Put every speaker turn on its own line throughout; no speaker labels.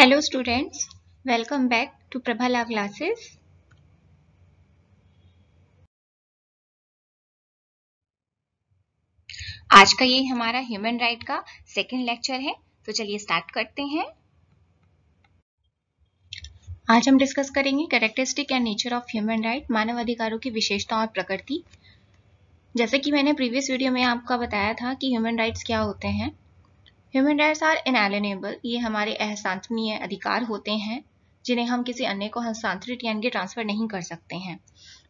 hello students welcome back to Prabhala classes आज का ये हमारा ह्यूमन राइट का सेकेंड लेक्चर है तो चलिए स्टार्ट करते हैं आज हम डिस्कस करेंगे characteristic and nature of human right मानव अधिकारों की विशेषता और प्रकृति जैसे कि मैंने प्रीवियस वीडियो में आपका बताया था कि ह्यूमन राइट्स क्या होते हैं ह्यूमन राइट्स आर इनएलिनेबल ये हमारे अहसांतनीय अधिकार होते हैं जिन्हें हम किसी अन्य को हस्तांतरित यानी कि ट्रांसफर नहीं कर सकते हैं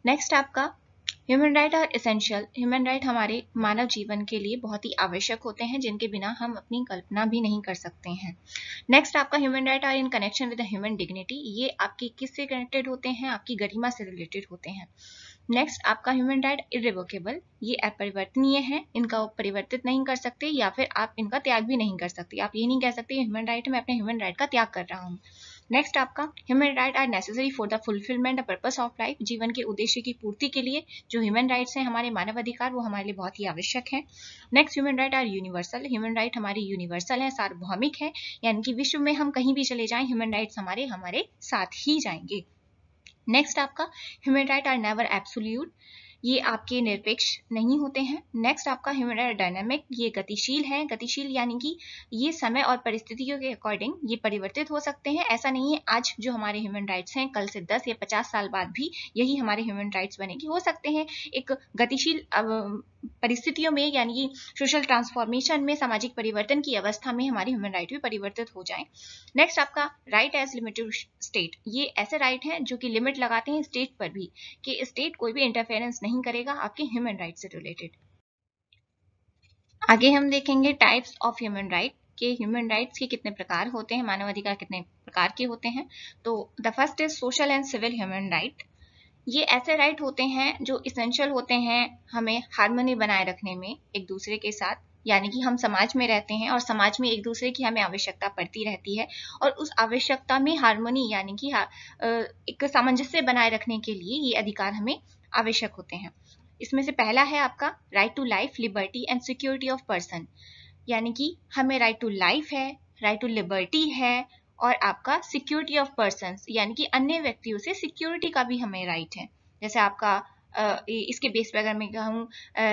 नेक्स्ट आपका human right are essential human right हमारे मानव जीवन के लिए बहुत ही आवश्यक होते हैं जिनके बिना हम अपनी कल्पना भी नहीं कर सकते हैं नेक्स्ट आपका human right are in connection with human dignity ये आपकी किससे कनेक्टेड होते हैं आपकी गरिमा से रिलेटेड होते हैं नेक्स्ट आपका ह्यूमन राइट इरिवोकेबल ये अपरिवर्तनीय है इनका परिवर्तित नहीं कर सकते या फिर आप इनका त्याग भी नहीं कर सकते आप ये नहीं कह सकते ह्यूमन राइट है मैं अपने ह्यूमन राइट का त्याग कर रहा हूँ नेक्स्ट आपका human right are necessary for the fulfilment purpose of life जीवन के उद्देश्य की पूर्ति के लिए जो ह्यूमन राइट्स हैं हमारे मानव अधिकार वो हमारे लिए बहुत ही आवश्यक है next human right are universal human right हमारे यूनिवर्सल है सार्वभौमिक है यानी कि विश्व में हम कहीं भी चले जाएं ह्यूमन राइट्स हमारे हमारे साथ ही जाएंगे नेक्स्ट आपका human right are never absolute ये आपके निरपेक्ष नहीं होते हैं नेक्स्ट आपका ह्यूमन राइट डायनामिक ये गतिशील है गतिशील यानी कि ये समय और परिस्थितियों के अकॉर्डिंग ये परिवर्तित हो सकते हैं ऐसा नहीं है आज जो हमारे ह्यूमन राइट्स हैं कल से 10 या 50 साल बाद भी यही हमारे ह्यूमन राइट्स बनेगी हो सकते हैं एक गतिशील परिस्थितियों में यानी सोशल ट्रांसफॉर्मेशन में सामाजिक परिवर्तन की अवस्था में हमारी ह्यूमन राइट भी परिवर्तित हो जाए नेक्स्ट आपका राइट एज लिमिटेड स्टेट ये ऐसे राइट हैं जो कि लिमिट लगाते हैं स्टेट पर भी कि स्टेट कोई भी इंटरफेरेंस नहीं करेगा आपके ह्यूमन राइट से रिलेटेड आगे हम देखेंगे टाइप्स ऑफ ह्यूमन राइट के ह्यूमन राइट्स के कितने प्रकार होते हैं मानवाधिकार कितने प्रकार के होते हैं तो the first is social and civil human right ये ऐसे राइट होते हैं जो इसेंशियल होते हैं हमें हारमोनी बनाए रखने में एक दूसरे के साथ यानी कि हम समाज में रहते हैं और समाज में एक दूसरे की हमें आवश्यकता पड़ती रहती है और उस आवश्यकता में हारमोनी यानी कि हाँ, एक सामंजस्य बनाए रखने के लिए ये अधिकार हमें आवश्यक होते हैं इसमें से पहला है आपका right to life liberty and security of person यानी कि हमें राइट टू लाइफ है राइट टू लिबर्टी है और आपका सिक्योरिटी ऑफ पर्सन यानी कि अन्य व्यक्तियों से सिक्योरिटी का भी हमें राइट है जैसे आपका इसके बेस पर अगर मैं कहूँ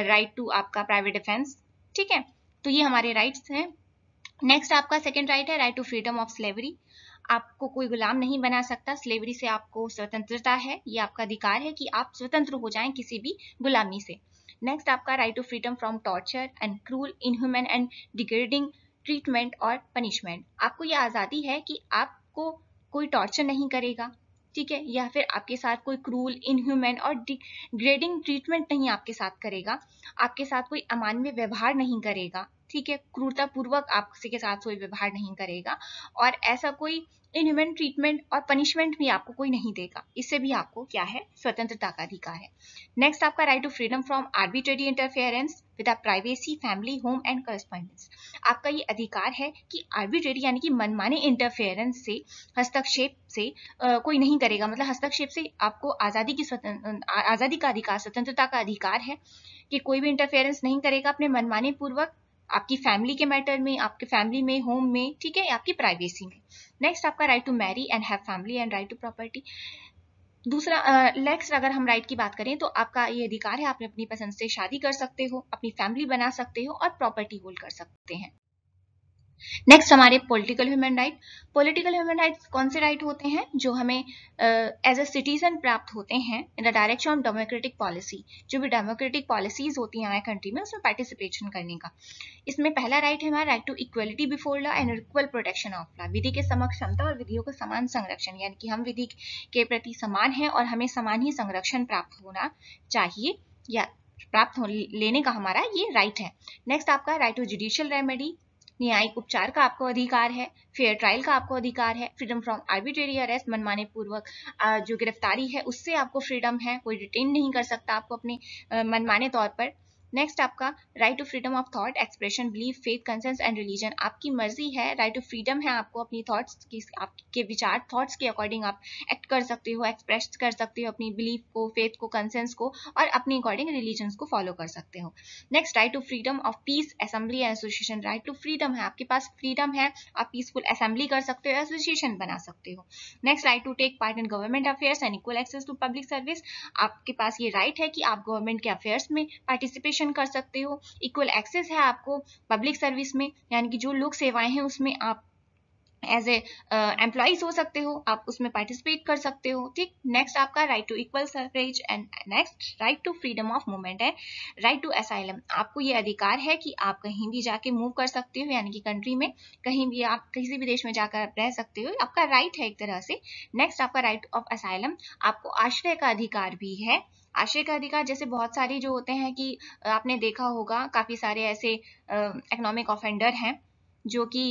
राइट टू आपका प्राइवेट डिफेंस ठीक है तो ये हमारे राइट्स हैं नेक्स्ट आपका सेकेंड राइट है right to freedom of slavery आपको कोई गुलाम नहीं बना सकता स्लेवरी से आपको स्वतंत्रता है ये आपका अधिकार है कि आप स्वतंत्र हो जाएं किसी भी गुलामी से नेक्स्ट आपका right to freedom from torture and cruel inhuman and degrading treatment और पनिशमेंट आपको ये आज़ादी है कि आपको कोई टॉर्चर नहीं करेगा ठीक है या फिर आपके साथ कोई क्रूल इनह्यूमन और डिग्रेडिंग ट्रीटमेंट नहीं आपके साथ करेगा आपके साथ कोई अमानवीय व्यवहार नहीं करेगा ठीक है क्रूरतापूर्वक आपसे के साथ कोई व्यवहार नहीं करेगा और ऐसा कोई इनह्यूमन ट्रीटमेंट और पनिशमेंट भी आपको कोई नहीं देगा इससे भी आपको क्या है स्वतंत्रता का अधिकार है नेक्स्ट आपका right to freedom from arbitrary interference with privacy family home and correspondence आपका ये अधिकार है कि आर्बिट्रेरी यानी कि मनमाने इंटरफेरेंस से हस्तक्षेप से आ, कोई नहीं करेगा मतलब हस्तक्षेप से आपको आज़ादी की आज़ादी का अधिकार स्वतंत्रता का अधिकार है कि कोई भी इंटरफेरेंस नहीं करेगा अपने मनमाने पूर्वक आपकी फैमिली के मैटर में आपके फैमिली में होम में ठीक है आपकी प्राइवेसी में नेक्स्ट आपका right to marry and have family and right to property दूसरा नेक्स्ट अगर हम राइट की बात करें तो आपका ये अधिकार है आप अपनी पसंद से शादी कर सकते हो अपनी फैमिली बना सकते हो और प्रॉपर्टी होल्ड कर सकते हैं नेक्स्ट हमारे political human right political human rights कौन से राइट होते हैं जो हमें एज अ सिटीजन प्राप्त होते हैं in the direction of democratic policy जो भी डेमोक्रेटिक पॉलिसीज होती हैं हमारे कंट्री में उसमें पार्टिसिपेशन करने का इसमें पहला राइट है हमारा right to equality before law and equal protection of law विधि के समक्ष क्षमता और विधियों का समान संरक्षण यानी कि हम विधि के प्रति समान हैं और हमें समान ही संरक्षण प्राप्त होना चाहिए या प्राप्त लेने का हमारा ये राइट है नेक्स्ट आपका राइट टू जुडिशियल रेमेडी न्यायिक उपचार का आपको अधिकार है फेयर ट्रायल का आपको अधिकार है फ्रीडम फ्रॉम आर्बिट्रेरी अरेस्ट मनमाने पूर्वक जो गिरफ्तारी है उससे आपको फ्रीडम है कोई डिटेन नहीं कर सकता आपको अपने मनमाने तौर पर नेक्स्ट आपका right to freedom of thought expression belief faith conscience and religion आपकी मर्जी है राइट टू फ्रीडम है आपको अपनी थॉट्स की आपके विचार थॉट्स के अकॉर्डिंग आप एक्ट कर सकते हो एक्सप्रेस कर सकते हो अपनी बिलीफ को फेथ को कंसेंस को और अपने अकॉर्डिंग रिलीजन को फॉलो कर सकते हो next right to freedom of peace assembly and association right to freedom है आपके पास फ्रीडम है आप पीसफुल असेंबली कर सकते हो एसोसिएशन बना सकते हो next right to take part in government affairs and equal access to public service आपके पास ये राइट right है कि आप गवर्नमेंट के अफेयर्स में पार्टिसिपेशन रजिस्ट्रेशन कर सकते हो इक्वल एक्सेस है आपको पब्लिक सर्विस में यानी कि जो लोक सेवाएं हैं उसमें आप एज ए एम्प्लॉयज हो सकते हो आप उसमें पार्टिसिपेट कर सकते हो ठीक नेक्स्ट आपका right to equal services and next right to freedom of movement है राइट टू असाइलम आपको ये अधिकार है कि आप कहीं भी जाके मूव कर सकते हो यानी कि कंट्री में कहीं भी आप किसी भी देश में जाकर रह सकते हो आपका राइट right है एक तरह से नेक्स्ट आपका राइट ऑफ असाइलम आपको आश्रय का अधिकार भी है आश्रय का अधिकार जैसे बहुत सारे जो होते हैं कि आपने देखा होगा काफी सारे ऐसे इकोनॉमिक ऑफेंडर हैं जो कि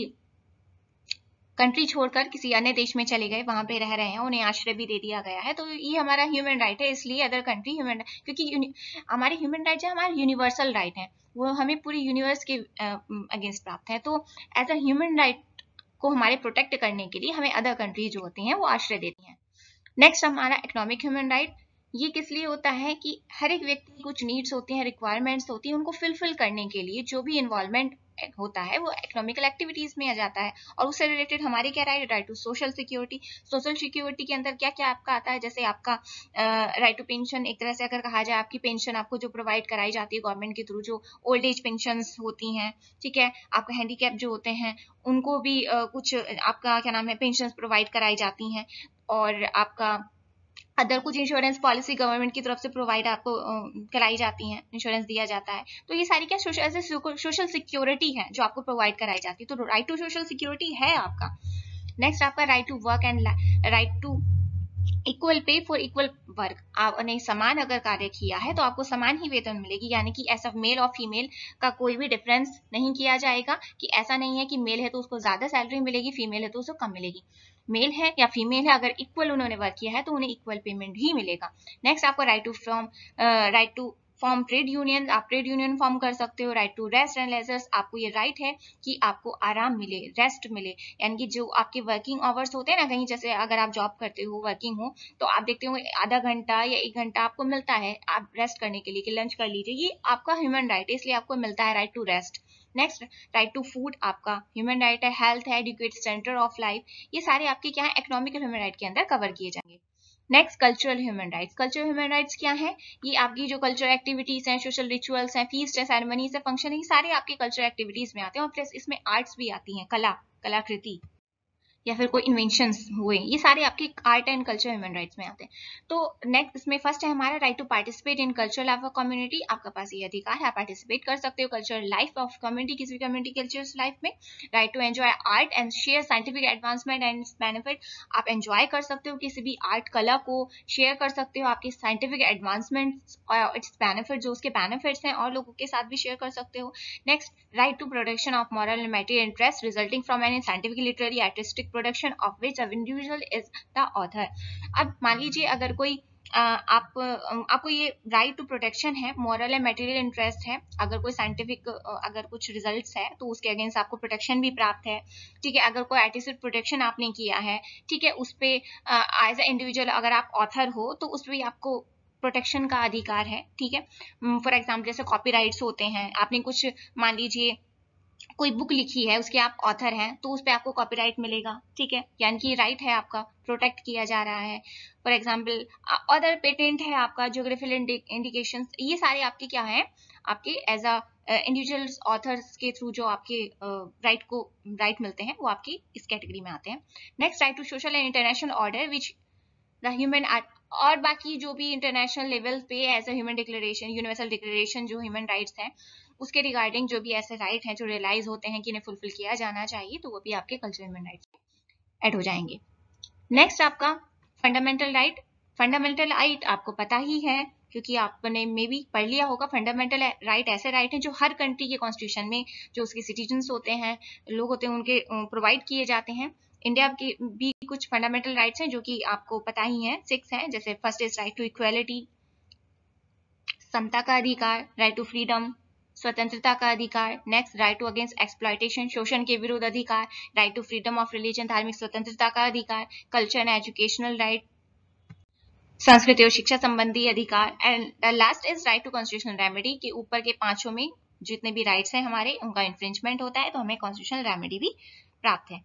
कंट्री छोड़कर किसी अन्य देश में चले गए वहां पे रह रहे हैं उन्हें आश्रय भी दे दिया गया है तो ये हमारा ह्यूमन राइट है इसलिए अदर कंट्री ह्यूमन क्योंकि हमारे ह्यूमन राइट जो हमारे यूनिवर्सल राइट है वो हमें पूरी यूनिवर्स के अगेंस्ट प्राप्त है तो एज अ ह्यूमन राइट को हमारे प्रोटेक्ट करने के लिए हमें अदर कंट्री जो होती हैं वो आश्रय देती हैं नेक्स्ट हमारा इकोनॉमिक ह्यूमन राइट ये किस लिए होता है कि हर एक व्यक्ति की कुछ नीड्स होती हैं रिक्वायरमेंट्स होती हैं उनको फुलफिल करने के लिए जो भी इन्वॉल्वमेंट होता है वो इकोनॉमिकल एक्टिविटीज में आ जाता है और उससे रिलेटेड हमारे क्या right right to social security social security के अंदर क्या क्या आपका आता है जैसे आपका राइट टू पेंशन एक तरह से अगर कहा जाए आपकी पेंशन आपको जो प्रोवाइड कराई जाती है गवर्नमेंट के थ्रू जो ओल्ड एज पेंशन होती हैं ठीक है आपका हैंडीकैप जो होते हैं उनको भी uh, कुछ आपका क्या नाम है पेंशन प्रोवाइड कराई जाती हैं और आपका अदर कुछ इंश्योरेंस पॉलिसी गवर्नमेंट की तरफ से प्रोवाइड आपको कराई जाती है इंश्योरेंस दिया जाता है तो ये सारी क्या सोशल सोशल सिक्योरिटी है जो आपको प्रोवाइड कराई जाती है तो राइट टू सोशल सिक्योरिटी है आपका नेक्स्ट आपका right to work and right to equal pay for equal work आपने समान अगर कार्य किया है तो आपको समान ही वेतन मिलेगी यानी कि ऐसा मेल और फीमेल का कोई भी डिफरेंस नहीं किया जाएगा कि ऐसा नहीं है कि मेल है तो उसको ज्यादा सैलरी मिलेगी फीमेल है तो उसको कम मिलेगी मेल है या फीमेल है अगर इक्वल उन्होंने वर्क किया है तो उन्हें इक्वल पेमेंट ही मिलेगा नेक्स्ट आपको right to from right to form trade union आप ट्रेड यूनियन फॉर्म कर सकते हो right to rest and leisures आपको ये राइट है कि आपको आराम मिले रेस्ट मिले यानी कि जो आपके वर्किंग आवर्स होते हैं ना कहीं जैसे अगर आप जॉब करते हो वर्किंग हो तो आप देखते हो आधा घंटा या एक घंटा आपको मिलता है आप रेस्ट करने के लिए कि लंच कर लीजिए ये आपका ह्यूमन राइट है इसलिए आपको मिलता है right to rest next right to food आपका ह्यूमन राइट है हेल्थ है एडुकेट सेंटर ऑफ लाइफ ये सारे आपके क्या है इकोनॉमिकल ह्यूमन राइट के अंदर कवर किए जाएंगे next cultural human rights cultural human rights क्या है ये आपकी जो कल्चरल एक्टिविटीज हैं सोशल रिचुअल्स हैं फीस है सेरेमनीज है फंक्शन है ये सारे आपके कल्चरल एक्टिविटीज में आते हैं और प्लस इसमें आर्ट्स भी आती हैं कला कलाकृति या फिर कोई इन्वेंशन हुए ये सारे आपके art and culture human rights में आते हैं तो नेक्स्ट इसमें फर्स्ट है हमारा right to participate in cultural life of community आपके पास ये अधिकार है आप पार्टिसिपेट कर सकते हो कल्चरल लाइफ ऑफ कम्युनिटी किसी भी कम्युनिटी कल्चर लाइफ में right to enjoy art and share scientific advancement and benefit आप एंजॉय कर सकते हो किसी भी आर्ट कला को शेयर कर सकते हो आपके साइंटिफिक एडवांसमेंट और इट्स बेनिफिट जो उसके बेनिफिट्स हैं और लोगों के साथ भी शेयर कर सकते हो next right to protection of moral and material interest resulting from an scientific literary artistic production of which individual is the author अब मान लीजिए अगर कोई आप आपको ये राइट टू प्रोटेक्शन है मॉरल एंड मटेरियल इंटरेस्ट है अगर कोई साइंटिफिक अगर कुछ रिजल्ट्स है तो उसके अगेंस्ट आपको प्रोटेक्शन भी प्राप्त है ठीक है अगर कोई एटीसिड प्रोटेक्शन आपने किया है ठीक है उस पर एज ए इंडिविजुअल अगर आप ऑथर हो तो उस पर भी आपको प्रोटेक्शन का अधिकार है ठीक है फॉर एग्जाम्पल जैसे कॉपी होते हैं आपने कुछ मान लीजिए कोई बुक लिखी है उसके आप ऑथर हैं तो उस पर आपको कॉपीराइट मिलेगा ठीक है यानी कि राइट है आपका प्रोटेक्ट किया जा रहा है फॉर एग्जाम्पल अदर पेटेंट है आपका जोग्राफिकल इंडिकेशन ये सारे आपके क्या है आपके एज अ इंडिविजुअल ऑथर्स के थ्रू जो आपके राइट uh, को राइट मिलते हैं वो आपकी इस कैटेगरी में आते हैं next right to social and international order which the human और बाकी जो भी इंटरनेशनल लेवल पे as a human declaration universal declaration जो ह्यूमन राइट्स हैं उसके रिगार्डिंग जो भी ऐसे राइट हैं जो रियलाइज होते हैं कि इन्हें फुलफिल किया जाना चाहिए तो वो भी आपके कल्चरल ह्यूमन राइट एड हो जाएंगे नेक्स्ट आपका फंडामेंटल राइट फंडामेंटल राइट आपको पता ही है क्योंकि आपने मे बी पढ़ लिया होगा फंडामेंटल राइट ऐसे राइट हैं जो हर कंट्री के कॉन्स्टिट्यूशन में जो उसके सिटीजन्स होते हैं लोग होते हैं उनके प्रोवाइड किए जाते हैं इंडिया के भी कुछ फंडामेंटल राइट्स हैं जो कि आपको पता ही हैं सिक्स हैं जैसे first is right to equality समता का अधिकार राइट टू फ्रीडम स्वतंत्रता का अधिकार next right to against exploitation शोषण के विरुद्ध अधिकार right to freedom of religion धार्मिक स्वतंत्रता का अधिकार कल्चर एंड एजुकेशनल राइट संस्कृति और शिक्षा संबंधी अधिकार and last is right to constitutional remedy के ऊपर के पांचों में जितने भी राइट्स हैं हमारे उनका इन्फ्रिंचमेंट होता है तो हमें कॉन्स्टिट्यूशनल रेमेडी भी प्राप्त है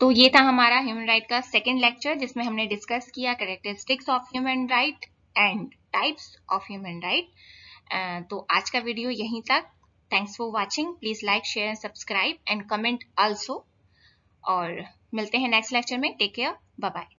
तो ये था हमारा ह्यूमन राइट का सेकेंड लेक्चर जिसमें हमने डिस्कस किया characteristics of human right and types of human right तो आज का वीडियो यहीं तक thanks for watching please like share and subscribe and comment also और मिलते हैं नेक्स्ट लेक्चर में टेक केयर बाय बाय